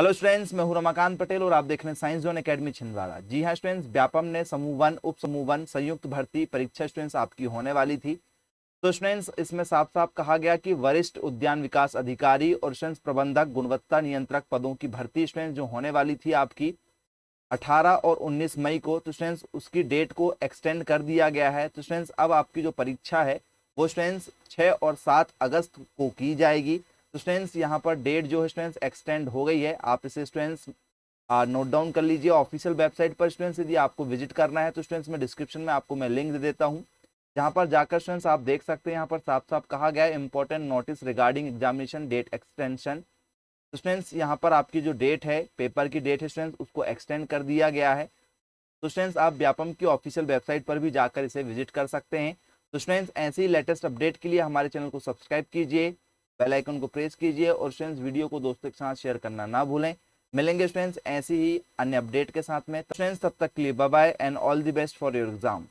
hello students मैं हूं रमाकांत पटेल और आप देख रहे हैं साइंस जोन एकेडमी छिंदवाड़ा जी हां स्टूडेंट्स व्यापम ने समूह वन उप समूह वन संयुक्त भर्ती परीक्षा स्टूडेंट्स आपकी होने वाली थी तो स्टूडेंट्स इसमें साफ साफ कहा गया कि वरिष्ठ उद्यान विकास अधिकारी और स्टूडेंट्स प्रबंधक गुणवत्ता नियंत्रक पदों की भर्ती स्टूडेंट्स जो होने वाली थी आपकी अठारह और उन्नीस मई को तो स्टूडेंट्स उसकी डेट को एक्सटेंड कर दिया गया है तो स्टूडेंट्स अब आपकी जो परीक्षा है वो स्टूडेंट्स छः और सात अगस्त को की जाएगी तो स्टूडेंट्स यहाँ पर डेट जो है स्टूडेंट्स एक्सटेंड हो गई है आप इसे स्टूडेंट्स नोट डाउन कर लीजिए ऑफिशियल वेबसाइट पर स्टूडेंट्स यदि आपको विजिट करना है तो स्टूडेंट्स मैं डिस्क्रिप्शन में आपको मैं लिंक दे देता हूँ यहाँ पर जाकर स्टूडेंट्स आप देख सकते हैं यहाँ पर साफ साफ कहा गया है important notice regarding examination date extension तो स्टूडेंट्स यहाँ पर आपकी जो डेट है पेपर की डेट है स्टूडेंट्स उसको एक्सटेंड कर दिया गया है तो स्टूडेंट्स आप व्यापम की ऑफिशियल वेबसाइट पर भी जाकर इसे विजिट कर सकते हैं तो स्टूडेंट्स ऐसे ही लेटेस्ट अपडेट के लिए हमारे चैनल को सब्सक्राइब कीजिए बेल आइकन को प्रेस कीजिए और फ्रेंड्स वीडियो को दोस्तों के साथ शेयर करना ना भूलें मिलेंगे फ्रेंड्स ऐसी ही अन्य अपडेट के साथ में तो फ्रेंड्स तब तक के लिए bye bye and all the best for your exam